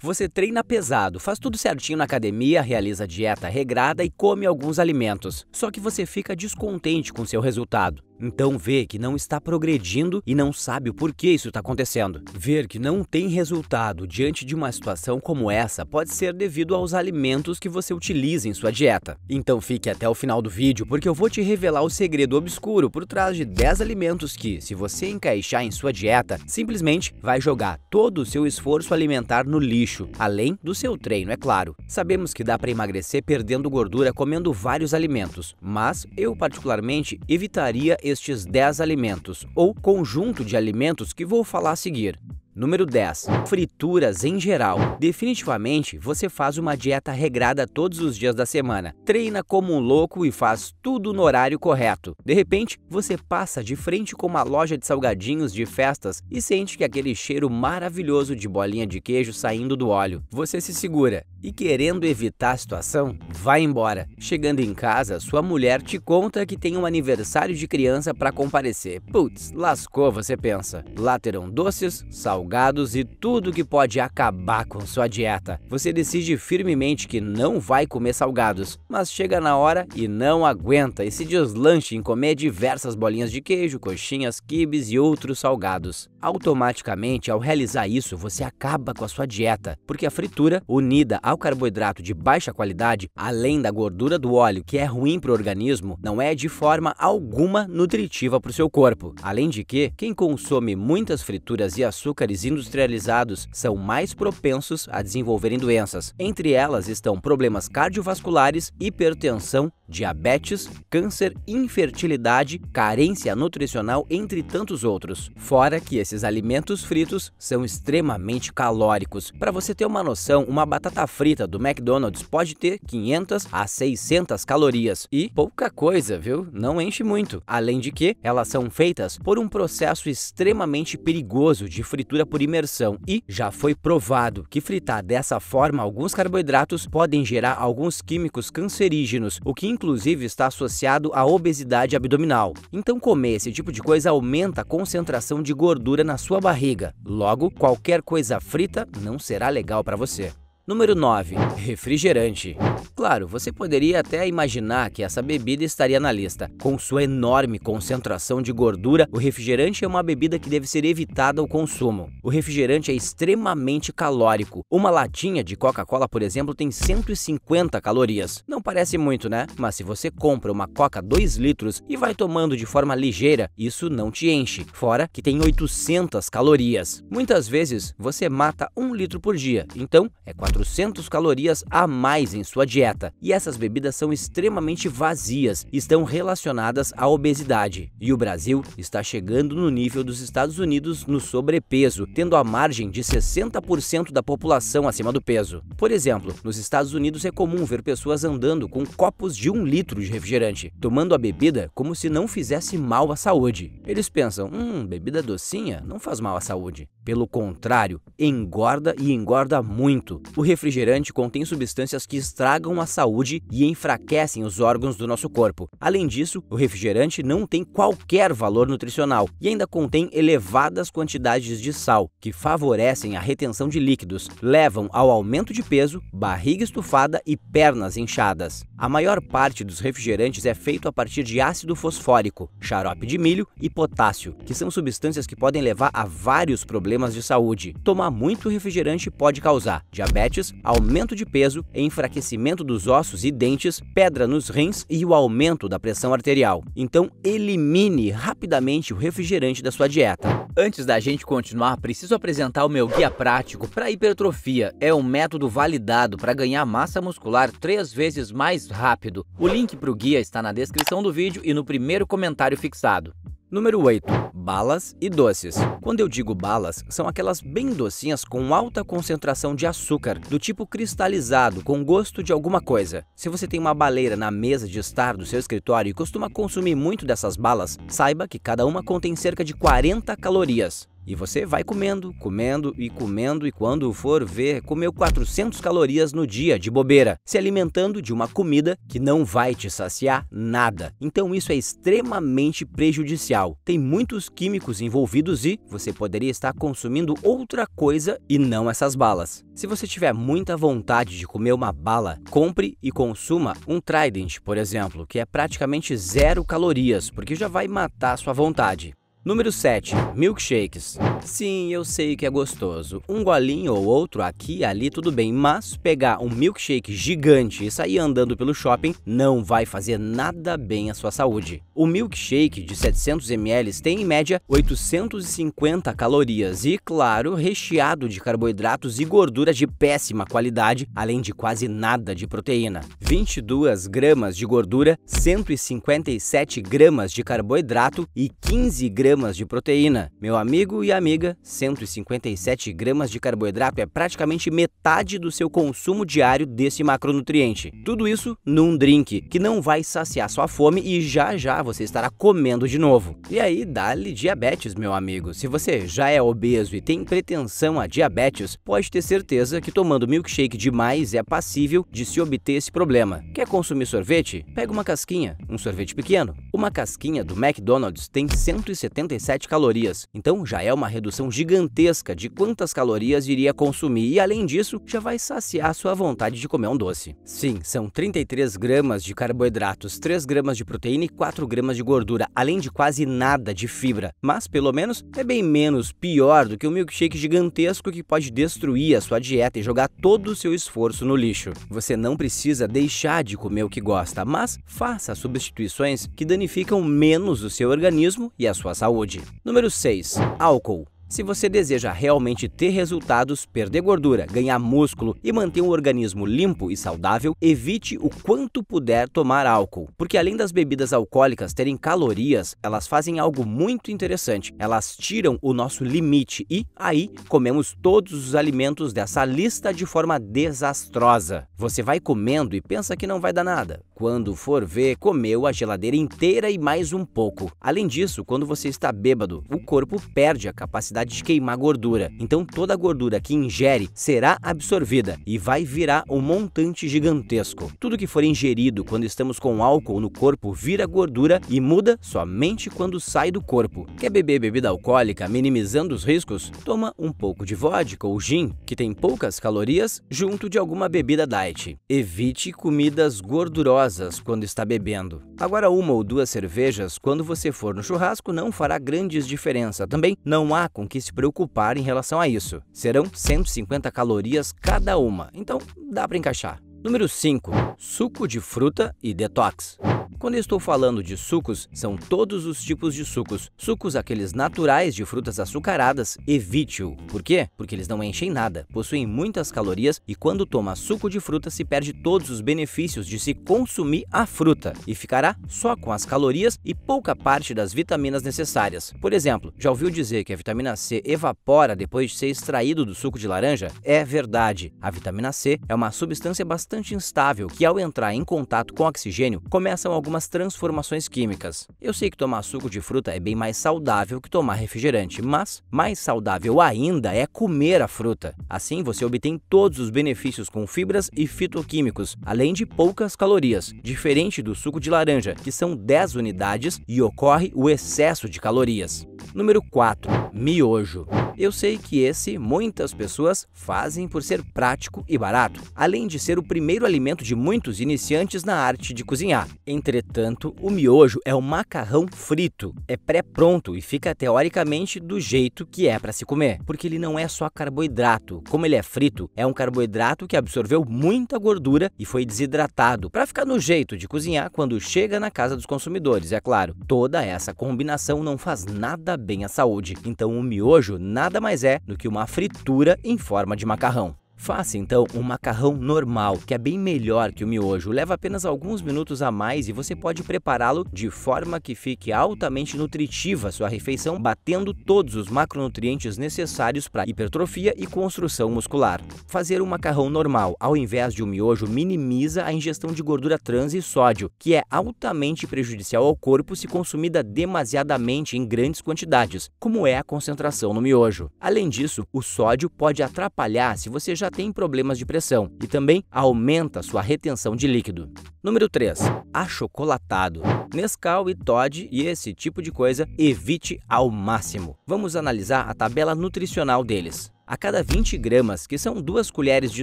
Você treina pesado, faz tudo certinho na academia, realiza dieta regrada e come alguns alimentos. Só que você fica descontente com seu resultado. Então vê que não está progredindo e não sabe o porquê isso está acontecendo. Ver que não tem resultado diante de uma situação como essa pode ser devido aos alimentos que você utiliza em sua dieta. Então fique até o final do vídeo porque eu vou te revelar o segredo obscuro por trás de 10 alimentos que, se você encaixar em sua dieta, simplesmente vai jogar todo o seu esforço alimentar no lixo, além do seu treino, é claro. Sabemos que dá para emagrecer perdendo gordura comendo vários alimentos, mas eu particularmente evitaria estes 10 alimentos, ou conjunto de alimentos que vou falar a seguir. Número 10. Frituras em geral. Definitivamente, você faz uma dieta regrada todos os dias da semana, treina como um louco e faz tudo no horário correto. De repente, você passa de frente com uma loja de salgadinhos de festas e sente que aquele cheiro maravilhoso de bolinha de queijo saindo do óleo. Você se segura, e querendo evitar a situação, vai embora. Chegando em casa, sua mulher te conta que tem um aniversário de criança para comparecer. Putz, lascou, você pensa. Lá terão doces, salgados e tudo que pode acabar com sua dieta. Você decide firmemente que não vai comer salgados, mas chega na hora e não aguenta e se deslancha em comer diversas bolinhas de queijo, coxinhas, quibes e outros salgados. Automaticamente, ao realizar isso, você acaba com a sua dieta, porque a fritura, unida ao carboidrato de baixa qualidade, além da gordura do óleo, que é ruim para o organismo, não é de forma alguma nutritiva para o seu corpo. Além de que, quem consome muitas frituras e açúcares industrializados são mais propensos a desenvolverem doenças. Entre elas estão problemas cardiovasculares, hipertensão, diabetes, câncer, infertilidade, carência nutricional, entre tantos outros. Fora que esses alimentos fritos são extremamente calóricos. Para você ter uma noção, uma batata frita do McDonald's pode ter 500 a 600 calorias e pouca coisa, viu? Não enche muito. Além de que, elas são feitas por um processo extremamente perigoso de fritura por imersão e já foi provado que fritar dessa forma alguns carboidratos podem gerar alguns químicos cancerígenos, o que inclusive está associado à obesidade abdominal. Então comer esse tipo de coisa aumenta a concentração de gordura gordura na sua barriga. Logo, qualquer coisa frita não será legal para você. Número 9. Refrigerante. Claro, você poderia até imaginar que essa bebida estaria na lista. Com sua enorme concentração de gordura, o refrigerante é uma bebida que deve ser evitada ao consumo. O refrigerante é extremamente calórico. Uma latinha de Coca-Cola, por exemplo, tem 150 calorias. Não parece muito, né? Mas se você compra uma Coca 2 litros e vai tomando de forma ligeira, isso não te enche. Fora que tem 800 calorias. Muitas vezes você mata 1 litro por dia, então é 4 400 calorias a mais em sua dieta, e essas bebidas são extremamente vazias e estão relacionadas à obesidade. E o Brasil está chegando no nível dos Estados Unidos no sobrepeso, tendo a margem de 60% da população acima do peso. Por exemplo, nos Estados Unidos é comum ver pessoas andando com copos de um litro de refrigerante, tomando a bebida como se não fizesse mal à saúde. Eles pensam, hum, bebida docinha não faz mal à saúde. Pelo contrário, engorda e engorda muito. O refrigerante contém substâncias que estragam a saúde e enfraquecem os órgãos do nosso corpo. Além disso, o refrigerante não tem qualquer valor nutricional e ainda contém elevadas quantidades de sal, que favorecem a retenção de líquidos, levam ao aumento de peso, barriga estufada e pernas inchadas. A maior parte dos refrigerantes é feito a partir de ácido fosfórico, xarope de milho e potássio, que são substâncias que podem levar a vários problemas de saúde. Tomar muito refrigerante pode causar diabetes dentes, aumento de peso, enfraquecimento dos ossos e dentes, pedra nos rins e o aumento da pressão arterial. Então, elimine rapidamente o refrigerante da sua dieta. Antes da gente continuar, preciso apresentar o meu guia prático para hipertrofia. É um método validado para ganhar massa muscular três vezes mais rápido. O link para o guia está na descrição do vídeo e no primeiro comentário fixado. Número 8. Balas e doces. Quando eu digo balas, são aquelas bem docinhas com alta concentração de açúcar, do tipo cristalizado, com gosto de alguma coisa. Se você tem uma baleira na mesa de estar do seu escritório e costuma consumir muito dessas balas, saiba que cada uma contém cerca de 40 calorias. E você vai comendo, comendo e comendo e quando for ver, comeu 400 calorias no dia de bobeira, se alimentando de uma comida que não vai te saciar nada. Então isso é extremamente prejudicial. Tem muitos químicos envolvidos e você poderia estar consumindo outra coisa e não essas balas. Se você tiver muita vontade de comer uma bala, compre e consuma um Trident, por exemplo, que é praticamente zero calorias, porque já vai matar sua vontade. Número 7. Milkshakes. Sim, eu sei que é gostoso. Um golinho ou outro aqui e ali tudo bem, mas pegar um milkshake gigante e sair andando pelo shopping não vai fazer nada bem à sua saúde. O milkshake de 700 ml tem em média 850 calorias e, claro, recheado de carboidratos e gordura de péssima qualidade, além de quase nada de proteína. 22 gramas de gordura, 157 gramas de carboidrato e 15 gramas gramas de proteína. Meu amigo e amiga, 157 gramas de carboidrato é praticamente metade do seu consumo diário desse macronutriente. Tudo isso num drink, que não vai saciar sua fome e já já você estará comendo de novo. E aí, dá-lhe diabetes, meu amigo. Se você já é obeso e tem pretensão a diabetes, pode ter certeza que tomando milkshake demais é passível de se obter esse problema. Quer consumir sorvete? Pega uma casquinha, um sorvete pequeno. Uma casquinha do McDonald's tem 170 77 calorias, então já é uma redução gigantesca de quantas calorias iria consumir e além disso já vai saciar sua vontade de comer um doce. Sim, são 33 gramas de carboidratos, 3 gramas de proteína e 4 gramas de gordura, além de quase nada de fibra, mas pelo menos é bem menos pior do que um milkshake gigantesco que pode destruir a sua dieta e jogar todo o seu esforço no lixo. Você não precisa deixar de comer o que gosta, mas faça substituições que danificam menos o seu organismo e a sua saúde saúde. Número 6. Álcool. Se você deseja realmente ter resultados, perder gordura, ganhar músculo e manter um organismo limpo e saudável, evite o quanto puder tomar álcool. Porque além das bebidas alcoólicas terem calorias, elas fazem algo muito interessante. Elas tiram o nosso limite e aí comemos todos os alimentos dessa lista de forma desastrosa. Você vai comendo e pensa que não vai dar nada. Quando for ver, comeu a geladeira inteira e mais um pouco. Além disso, quando você está bêbado, o corpo perde a capacidade de queimar gordura. Então toda a gordura que ingere será absorvida e vai virar um montante gigantesco. Tudo que for ingerido quando estamos com álcool no corpo vira gordura e muda somente quando sai do corpo. Quer beber bebida alcoólica minimizando os riscos? Toma um pouco de vodka ou gin, que tem poucas calorias, junto de alguma bebida diet. Evite comidas gordurosas gostosas quando está bebendo. Agora, uma ou duas cervejas quando você for no churrasco não fará grandes diferença. Também não há com que se preocupar em relação a isso. Serão 150 calorias cada uma, então dá para encaixar. Número 5. Suco de fruta e detox. Quando estou falando de sucos, são todos os tipos de sucos. Sucos aqueles naturais de frutas açucaradas, evite-o. Por quê? Porque eles não enchem nada, possuem muitas calorias e quando toma suco de fruta se perde todos os benefícios de se consumir a fruta e ficará só com as calorias e pouca parte das vitaminas necessárias. Por exemplo, já ouviu dizer que a vitamina C evapora depois de ser extraído do suco de laranja? É verdade. A vitamina C é uma substância bastante instável que ao entrar em contato com oxigênio começam a algumas transformações químicas. Eu sei que tomar suco de fruta é bem mais saudável que tomar refrigerante, mas mais saudável ainda é comer a fruta. Assim você obtém todos os benefícios com fibras e fitoquímicos, além de poucas calorias, diferente do suco de laranja, que são 10 unidades e ocorre o excesso de calorias. Número 4. Miojo. Eu sei que esse muitas pessoas fazem por ser prático e barato, além de ser o primeiro alimento de muitos iniciantes na arte de cozinhar. Entretanto, o miojo é um macarrão frito, é pré-pronto e fica teoricamente do jeito que é para se comer, porque ele não é só carboidrato, como ele é frito, é um carboidrato que absorveu muita gordura e foi desidratado para ficar no jeito de cozinhar quando chega na casa dos consumidores. É claro, toda essa combinação não faz nada bem à saúde, então o miojo nada nada mais é do que uma fritura em forma de macarrão. Faça então um macarrão normal, que é bem melhor que o miojo. Leva apenas alguns minutos a mais e você pode prepará-lo de forma que fique altamente nutritiva sua refeição, batendo todos os macronutrientes necessários para hipertrofia e construção muscular. Fazer um macarrão normal, ao invés de um miojo, minimiza a ingestão de gordura trans e sódio, que é altamente prejudicial ao corpo se consumida demasiadamente em grandes quantidades, como é a concentração no miojo. Além disso, o sódio pode atrapalhar se você já já tem problemas de pressão e também aumenta sua retenção de líquido. Número 3. Achocolatado. Nescau e Todd e esse tipo de coisa evite ao máximo. Vamos analisar a tabela nutricional deles. A cada 20 gramas, que são duas colheres de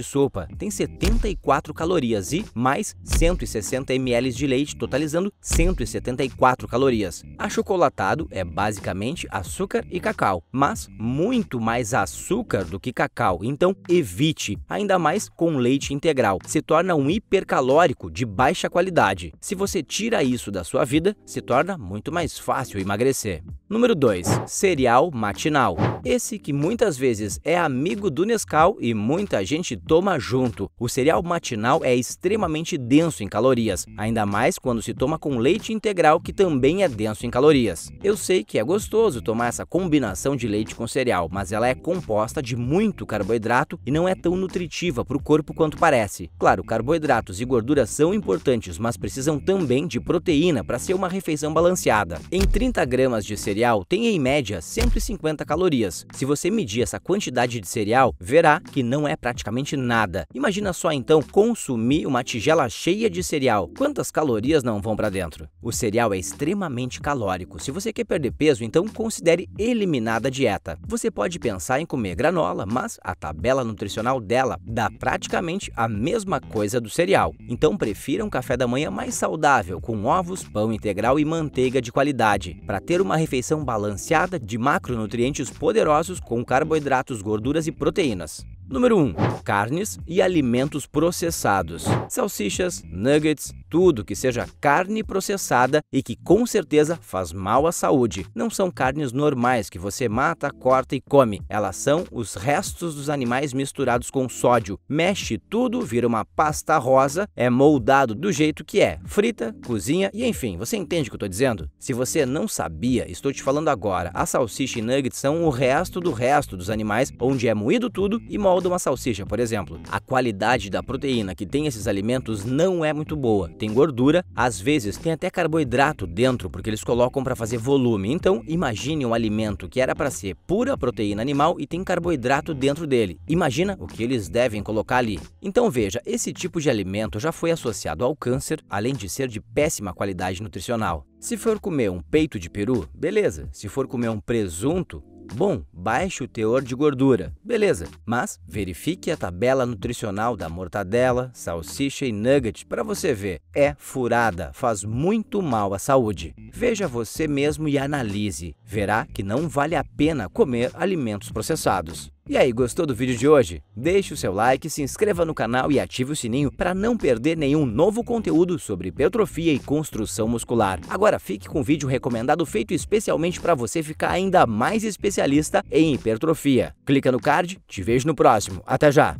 sopa, tem 74 calorias e mais 160 ml de leite, totalizando 174 calorias. Achocolatado é basicamente açúcar e cacau, mas muito mais açúcar do que cacau, então evite, ainda mais com leite integral. Se torna um hipercalórico de baixa qualidade. Se você tira isso da sua vida, se torna muito mais fácil emagrecer. Número 2. Cereal matinal. Esse que muitas vezes é é amigo do Nescau e muita gente toma junto. O cereal matinal é extremamente denso em calorias, ainda mais quando se toma com leite integral, que também é denso em calorias. Eu sei que é gostoso tomar essa combinação de leite com cereal, mas ela é composta de muito carboidrato e não é tão nutritiva para o corpo quanto parece. Claro, carboidratos e gorduras são importantes, mas precisam também de proteína para ser uma refeição balanceada. Em 30 gramas de cereal tem em média 150 calorias. Se você medir essa quantidade quantidade de cereal, verá que não é praticamente nada. Imagina só então consumir uma tigela cheia de cereal. Quantas calorias não vão para dentro? O cereal é extremamente calórico. Se você quer perder peso, então considere eliminar da dieta. Você pode pensar em comer granola, mas a tabela nutricional dela dá praticamente a mesma coisa do cereal. Então prefira um café da manhã mais saudável, com ovos, pão integral e manteiga de qualidade, para ter uma refeição balanceada de macronutrientes poderosos com carboidratos gordurosos gorduras e proteínas. Número 1. Carnes e alimentos processados. Salsichas, nuggets, tudo que seja carne processada e que com certeza faz mal à saúde. Não são carnes normais que você mata, corta e come. Elas são os restos dos animais misturados com sódio. Mexe tudo, vira uma pasta rosa, é moldado do jeito que é. Frita, cozinha e enfim, você entende o que eu estou dizendo? Se você não sabia, estou te falando agora. A salsicha e nuggets são o resto do resto dos animais, onde é moído tudo e moldado normal de uma salsicha, por exemplo. A qualidade da proteína que tem esses alimentos não é muito boa. Tem gordura, às vezes tem até carboidrato dentro, porque eles colocam para fazer volume. Então, imagine um alimento que era para ser pura proteína animal e tem carboidrato dentro dele. Imagina o que eles devem colocar ali. Então, veja, esse tipo de alimento já foi associado ao câncer, além de ser de péssima qualidade nutricional. Se for comer um peito de peru, beleza. Se for comer um presunto, Bom, baixo teor de gordura, beleza, mas verifique a tabela nutricional da mortadela, salsicha e nugget para você ver. É furada, faz muito mal à saúde. Veja você mesmo e analise. Verá que não vale a pena comer alimentos processados. E aí, gostou do vídeo de hoje? Deixe o seu like, se inscreva no canal e ative o sininho para não perder nenhum novo conteúdo sobre hipertrofia e construção muscular. Agora fique com o vídeo recomendado feito especialmente para você ficar ainda mais especialista em hipertrofia. Clica no card, te vejo no próximo. Até já!